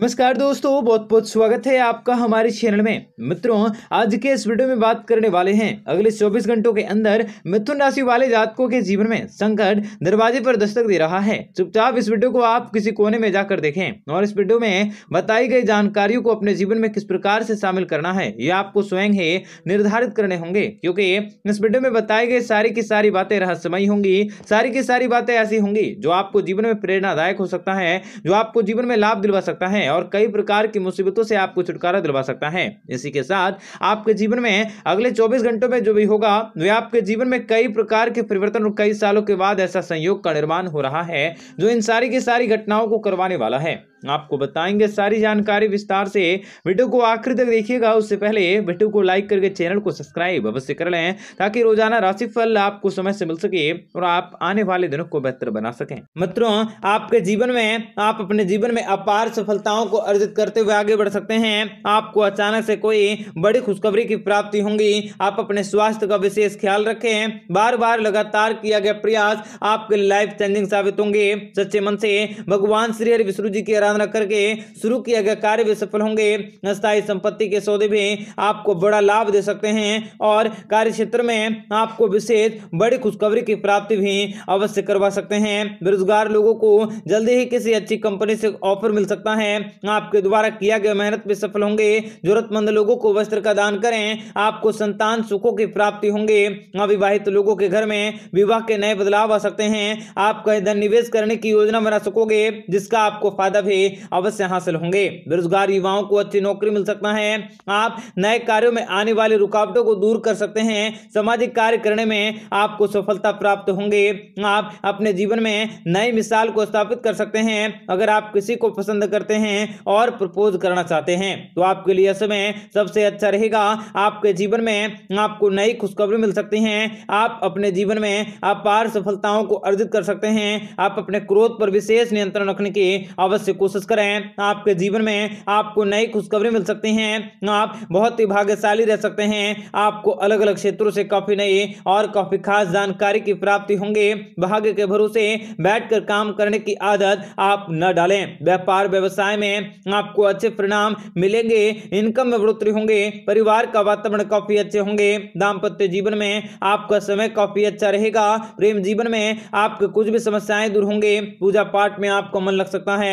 नमस्कार दोस्तों बहुत बहुत स्वागत है आपका हमारे चैनल में मित्रों आज के इस वीडियो में बात करने वाले हैं अगले 24 घंटों के अंदर मिथुन राशि वाले जातकों के जीवन में संकट दरवाजे पर दस्तक दे रहा है चुपचाप इस वीडियो को आप किसी कोने में जाकर देखें और इस वीडियो में बताई गई जानकारियों को अपने जीवन में किस प्रकार से शामिल करना है ये आपको स्वयं ही निर्धारित करने होंगे क्योंकि इस वीडियो में बताई गई सारी की सारी बातें रहस्यमयी होंगी सारी की सारी बातें ऐसी होंगी जो आपको जीवन में प्रेरणादायक हो सकता है जो आपको जीवन में लाभ दिलवा सकता है है और कई प्रकार की मुसीबतों से आपको छुटकारा दिलवा सकता है इसी के साथ आपके जीवन में अगले चौबीस घंटों में जो भी होगा वे आपके जीवन में कई प्रकार के परिवर्तन और कई सालों के बाद ऐसा संयोग का निर्माण हो रहा है जो इन सारी की सारी घटनाओं को करवाने वाला है आपको बताएंगे सारी जानकारी विस्तार से वीडियो को आखिर तक देखिएगा उससे पहले वीडियो को लाइक करके चैनल को सब्सक्राइब अवश्य कर लें ताकि रोजाना राशिफल आपको समय से मिल सके और आप आने वाले दिनों को बेहतर बना सकें मित्रों आपके जीवन में आप अपने जीवन में अपार सफलताओं को अर्जित करते हुए आगे बढ़ सकते हैं आपको अचानक से कोई बड़ी खुशखबरी की प्राप्ति होंगी आप अपने स्वास्थ्य का विशेष ख्याल रखें बार बार लगातार किया गया प्रयास आपके लाइफ चेंजिंग साबित होंगे सच्चे मन से भगवान श्री हरि विष्णु जी की आराधना ध्यान करके शुरू किया गया कार्य भी सफल होंगे स्थायी संपत्ति के सौदे भी आपको बड़ा लाभ दे सकते हैं और कार्य क्षेत्र में आपको विशेष बड़ी खुशखबरी की प्राप्ति भी अवश्य करवा सकते हैं बेरोजगार लोगों को जल्दी ही किसी अच्छी कंपनी से ऑफर मिल सकता है आपके द्वारा किया गया मेहनत भी सफल होंगे जरूरतमंद लोगों को वस्त्र का दान करें आपको संतान सुखों की प्राप्ति होंगे अविवाहित लोगों के घर में विवाह के नए बदलाव आ सकते हैं आप कहीं धन निवेश करने की योजना बना सकोगे जिसका आपको फायदा भी अवश्य हासिल होंगे बेरोजगार युवाओं को अच्छी नौकरी मिल सकता है आप नए कार्यों में आने वाली रुकावटों को दूर कर सकते हैं सामाजिक कार्य करने में आपको सफलता प्राप्त होंगे आप अपने जीवन में नई मिसाल को स्थापित कर सकते हैं अगर आप किसी को पसंद करते हैं और प्रपोज करना चाहते हैं तो आपके लिए समय सबसे अच्छा रहेगा आपके जीवन में आपको नई खुशखबरी मिल सकती है आप अपने जीवन में अपार सफलताओं को अर्जित कर सकते हैं आप अपने क्रोध पर विशेष नियंत्रण रखने की आवश्यक कोशिश करें आपके जीवन में आपको नई खुशखबरी मिल सकती हैं आप बहुत ही भाग्यशाली रह सकते हैं आपको अलग अलग क्षेत्रों से काफ़ी नई और काफ़ी खास जानकारी की प्राप्ति होंगे भाग्य के भरोसे बैठकर काम करने की आदत आप न डालें व्यापार व्यवसाय में आपको अच्छे परिणाम मिलेंगे इनकम में बढ़ोतरी होंगे परिवार का वातावरण काफ़ी अच्छे होंगे दाम्पत्य जीवन में आपका समय काफ़ी अच्छा रहेगा प्रेम जीवन में आपके कुछ भी समस्याएं दूर होंगे पूजा पाठ में आपको मन लग सकता है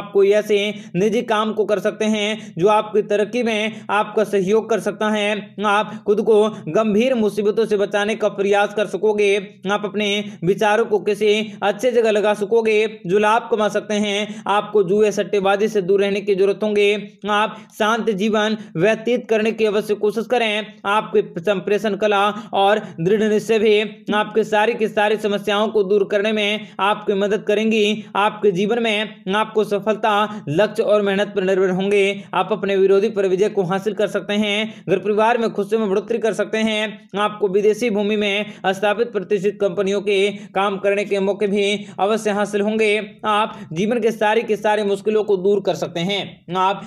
आप आप कोई ऐसे निजी काम को कर सकते हैं जो आपकी तरक्की में आपका सहयोग कर सकता है आप खुद को गंभीर मुसीबतों से बचाने का प्रयास कर सकोगे आप अपने विचारों को किसी अच्छे जगह लगा सकोगे जो लाभ कमा सकते हैं आपको जुए सट्टेबाजी से दूर रहने की जरूरत होंगे आप शांत जीवन व्यतीत करने की अवश्य कोशिश करें आपके संप्रेषण कला और दृढ़ निश्चय भी आपके सारी की सारी समस्याओं को दूर करने में आपकी मदद करेंगी आपके जीवन में आपको सफ... सफलता लक्ष्य और मेहनत पर निर्भर होंगे आप अपने विरोधी पर विजय को हासिल कर सकते हैं घर परिवार में खुशी में बढ़ोतरी कर सकते हैं आपको विदेशी भूमि में स्थापित प्रतिष्ठित कंपनियों के काम करने के मौके भी अवश्य हासिल होंगे आप जीवन के सारी के सारे मुश्किलों को दूर कर सकते हैं आप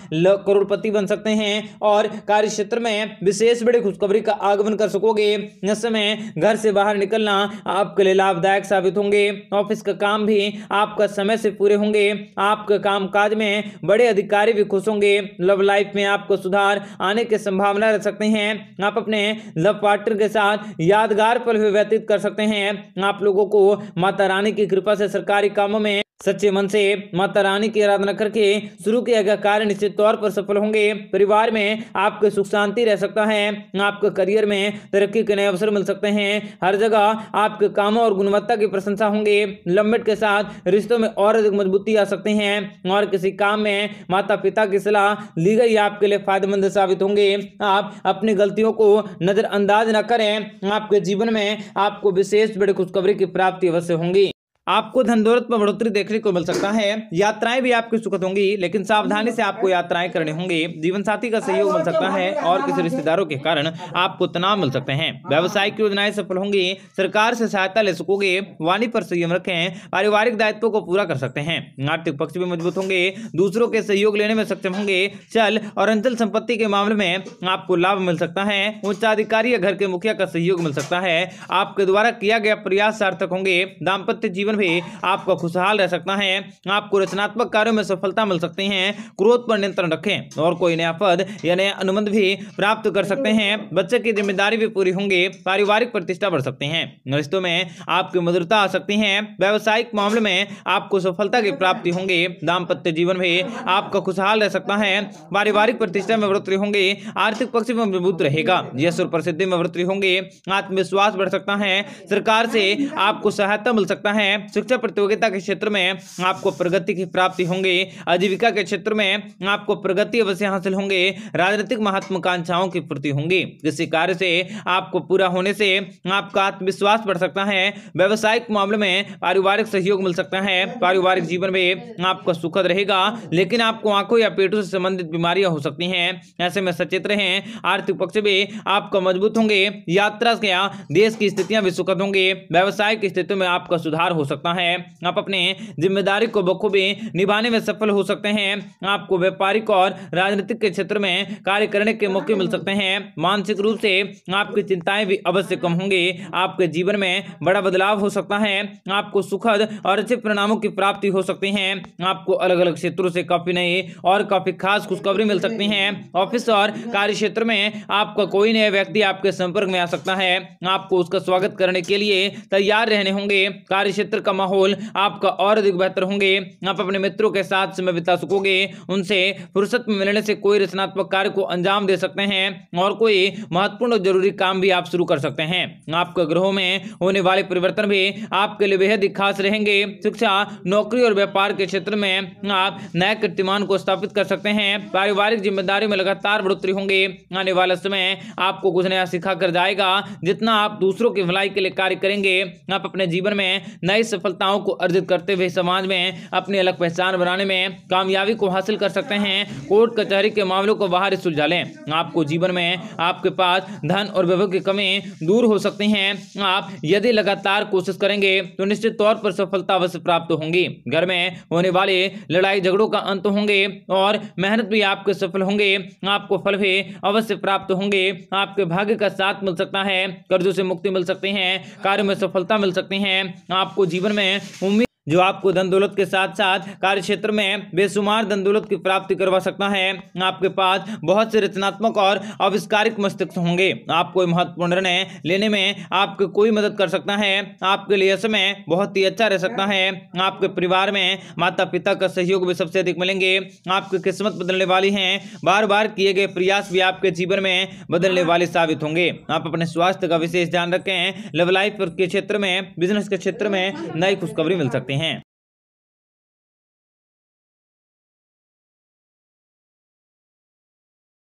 करोड़पति बन सकते हैं और कार्य क्षेत्र में विशेष बड़ी खुशखबरी का आगमन कर सकोगे इस समय घर से बाहर निकलना आपके लिए लाभदायक साबित होंगे ऑफिस का काम भी आपका समय से पूरे होंगे आपका कामकाज में बड़े अधिकारी भी खुश होंगे लव लाइफ में आपको सुधार आने की संभावना रह सकते हैं आप अपने लव पार्टनर के साथ यादगार पल व्यतीत कर सकते हैं आप लोगों को माता रानी की कृपा से सरकारी कामों में सच्चे मन से माता रानी की आराधना करके शुरू किया गया कार्य निश्चित तौर पर सफल होंगे परिवार में आपके सुख शांति रह सकता है आपके करियर में तरक्की के नए अवसर मिल सकते हैं हर जगह आपके कामों और गुणवत्ता की प्रशंसा होंगे लंबट के साथ रिश्तों में और अधिक मजबूती आ सकती है और किसी काम में माता पिता की सलाह ली गई आपके लिए फायदेमंद साबित होंगे आप अपनी गलतियों को नजरअंदाज न करें आपके जीवन में आपको विशेष बड़ी खुशखबरी की प्राप्ति अवश्य होंगी आपको धन दौलत में बढ़ोतरी देखने को मिल सकता है यात्राएं भी आपकी सुखद होंगी लेकिन सावधानी से आपको यात्राएं करनी होंगी जीवन साथी का सहयोग मिल सकता है और किसी रिश्तेदारों के कारण आपको तनाव मिल सकते हैं व्यवसायिक योजनाएं सफल होंगी सरकार से सहायता ले सकोगे वाणी पर संयम रखें पारिवारिक दायित्व को पूरा कर सकते हैं आर्थिक पक्ष भी मजबूत होंगे दूसरों के सहयोग लेने में सक्षम होंगे चल और अंचल संपत्ति के मामले में आपको लाभ मिल सकता है उच्चाधिकारी या घर के मुखिया का सहयोग मिल सकता है आपके द्वारा किया गया प्रयास सार्थक होंगे दाम्पत्य जीवन जीवन भी आपका खुशहाल रह सकता है आपको रचनात्मक कार्यों में सफलता मिल सकती है क्रोध पर नियंत्रण रखें और कोई नया पद या नया अनुबंध भी प्राप्त कर सकते हैं बच्चे की जिम्मेदारी भी पूरी होंगी पारिवारिक प्रतिष्ठा बढ़ सकते हैं रिश्तों में आपकी मधुरता आ सकती है व्यावसायिक मामले में आपको सफलता की प्राप्ति होंगी दाम्पत्य जीवन भी आपका खुशहाल रह सकता है पारिवारिक प्रतिष्ठा में बढ़ोतरी होंगी आर्थिक पक्ष में मजबूत रहेगा यश और प्रसिद्धि में बढ़ोतरी होंगी आत्मविश्वास बढ़ सकता है सरकार से आपको सहायता मिल सकता है शिक्षा प्रतियोगिता के क्षेत्र में आपको प्रगति की प्राप्ति होंगी आजीविका के क्षेत्र में आपको प्रगति अवश्य हासिल होंगे राजनीतिक महत्वाकांक्षाओं की पूर्ति होंगी किसी कार्य से आपको पूरा होने से आपका आत्मविश्वास बढ़ सकता है व्यवसायिक मामले में पारिवारिक सहयोग मिल सकता है पारिवारिक जीवन में आपका सुखद रहेगा लेकिन आपको आंखों या पेटों से संबंधित बीमारियां हो सकती हैं ऐसे में सचेत रहे आर्थिक पक्ष भी आपका मजबूत होंगे यात्रा देश की स्थितियां भी सुखद होंगे व्यवसाय की स्थितियों में आपका सुधार हो सकता सकता है आप अपने जिम्मेदारी को बखूबी निभाने में सफल हो सकते हैं आपको व्यापारिक और राजनीतिक के क्षेत्र में कार्य करने के मौके मिल सकते हैं मानसिक रूप से आपकी चिंताएं भी अवश्य कम होंगी आपके जीवन में बड़ा बदलाव हो सकता है आपको सुखद और अच्छे परिणामों की प्राप्ति हो सकती है आपको अलग अलग क्षेत्रों से काफी नई और काफी खास खुशखबरी मिल सकती है ऑफिस और कार्य क्षेत्र में आपका कोई नया व्यक्ति आपके संपर्क में आ सकता है आपको उसका स्वागत करने के लिए तैयार रहने होंगे कार्य क्षेत्र का माहौल आपका और अधिक बेहतर होंगे आप अपने मित्रों के साथ समय बिता सकोगे उनसे फुर्सत में मिलने से कोई रचनात्मक कार्य को अंजाम दे सकते हैं और कोई महत्वपूर्ण और जरूरी काम भी आप शुरू कर सकते हैं आपके ग्रहों में होने वाले परिवर्तन भी आपके लिए बेहद खास रहेंगे शिक्षा नौकरी और व्यापार के क्षेत्र में आप नए कीर्तिमान को स्थापित कर सकते हैं पारिवारिक जिम्मेदारी में लगातार बढ़ोतरी होंगे आने वाला समय आपको कुछ नया सिखा कर जाएगा जितना आप दूसरों की भलाई के लिए कार्य करेंगे आप अपने जीवन में नई सफलताओं को अर्जित करते हुए समाज में अपनी अलग पहचान बनाने में कामयाबी को हासिल कर सकते हैं कोर्ट कचहरी के मामलों को बाहर सुलझा लें आपको जीवन में आपके पास धन और वैभव की कमी दूर हो सकती है आप यदि लगातार कोशिश करेंगे तो निश्चित तौर पर सफलता अवश्य प्राप्त होंगी घर में होने वाले लड़ाई झगड़ों का अंत होंगे और मेहनत भी आपके सफल होंगे आपको फल भी अवश्य प्राप्त होंगे आपके भाग्य का साथ मिल सकता है कर्जों से मुक्ति मिल सकती है कार्य में सफलता मिल सकती है आपको जीवन जीवन में उम्मीद जो आपको धन दौलत के साथ साथ कार्य क्षेत्र में बेशुमार धन दौलत की प्राप्ति करवा सकता है आपके पास बहुत से रचनात्मक और आविष्कारिक मस्तिष्क होंगे आपको महत्वपूर्ण निर्णय लेने में आपकी कोई मदद कर सकता है आपके लिए समय बहुत ही अच्छा रह सकता है आपके परिवार में माता पिता का सहयोग भी सबसे अधिक मिलेंगे आपकी किस्मत बदलने वाली है बार बार किए गए प्रयास भी आपके जीवन में बदलने वाले साबित होंगे आप अपने स्वास्थ्य का विशेष ध्यान रखें लव लाइफ के क्षेत्र में बिजनेस के क्षेत्र में नई खुशखबरी मिल सकती है हैं